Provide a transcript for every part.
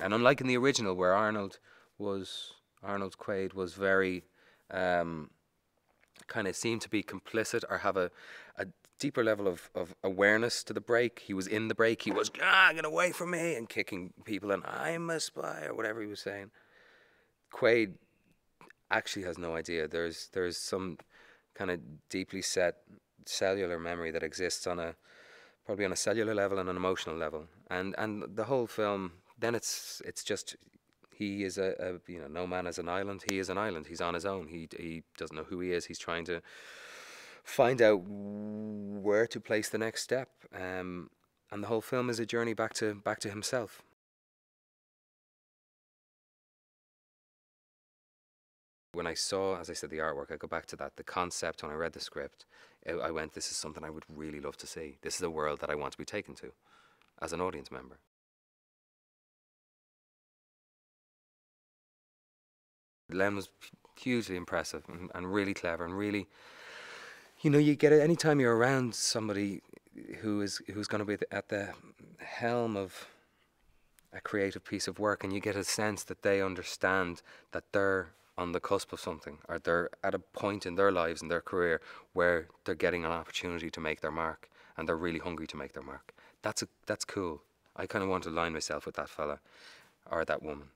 And unlike in the original, where Arnold was Arnold Quaid was very um, kind of seemed to be complicit or have a, a deeper level of, of awareness to the break. He was in the break. He was ah, get away from me and kicking people and I'm a spy or whatever he was saying. Quaid actually has no idea. There's there's some kind of deeply set cellular memory that exists on a probably on a cellular level and an emotional level. And and the whole film then it's it's just he is a, a, you know no man is an island. He is an island. He's on his own. He he doesn't know who he is. He's trying to find out where to place the next step. Um, and the whole film is a journey back to back to himself. when I saw, as I said, the artwork, I go back to that, the concept, when I read the script, it, I went, this is something I would really love to see. This is a world that I want to be taken to as an audience member. Len was hugely impressive and, and really clever and really, you know, you get it anytime you're around somebody who is who's going to be at the helm of a creative piece of work, and you get a sense that they understand that they're on the cusp of something, or they're at a point in their lives and their career where they're getting an opportunity to make their mark, and they're really hungry to make their mark. That's a, that's cool. I kind of want to align myself with that fella, or that woman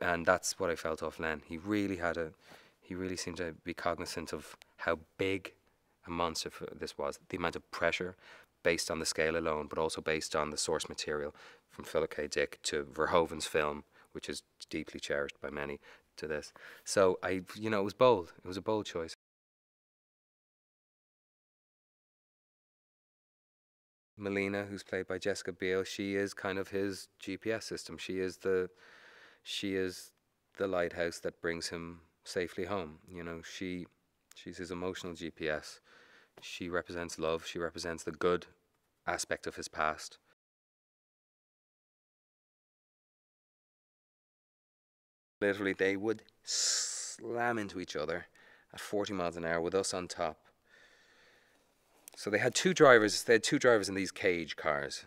and that's what I felt off Len. He really had a, he really seemed to be cognizant of how big a monster this was, the amount of pressure based on the scale alone, but also based on the source material from Philip K. Dick to Verhoeven's film, which is deeply cherished by many, to this. So I, you know, it was bold. It was a bold choice. Melina, who's played by Jessica Biel, she is kind of his GPS system. She is the she is the lighthouse that brings him safely home. You know, she she's his emotional GPS. She represents love. She represents the good aspect of his past. Literally, they would slam into each other at 40 miles an hour with us on top. So they had two drivers. They had two drivers in these cage cars.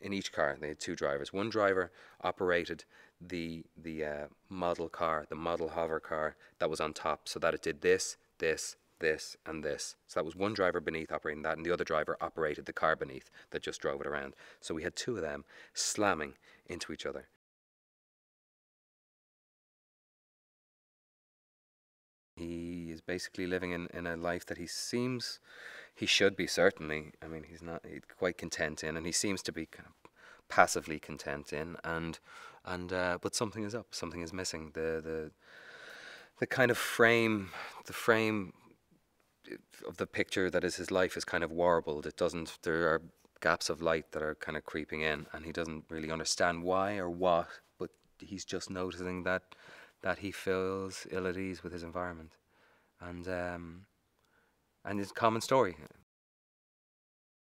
In each car, they had two drivers. One driver operated the the uh, model car, the model hover car that was on top, so that it did this, this, this, and this. So that was one driver beneath operating that, and the other driver operated the car beneath that just drove it around. So we had two of them slamming into each other. He is basically living in, in a life that he seems he should be certainly. I mean, he's not he's quite content in, and he seems to be kind of passively content in, and and uh, but something is up, something is missing. The the the kind of frame, the frame of the picture that is his life is kind of warbled. It doesn't. There are gaps of light that are kind of creeping in, and he doesn't really understand why or what. But he's just noticing that that he feels ill at ease with his environment, and um, and it's a common story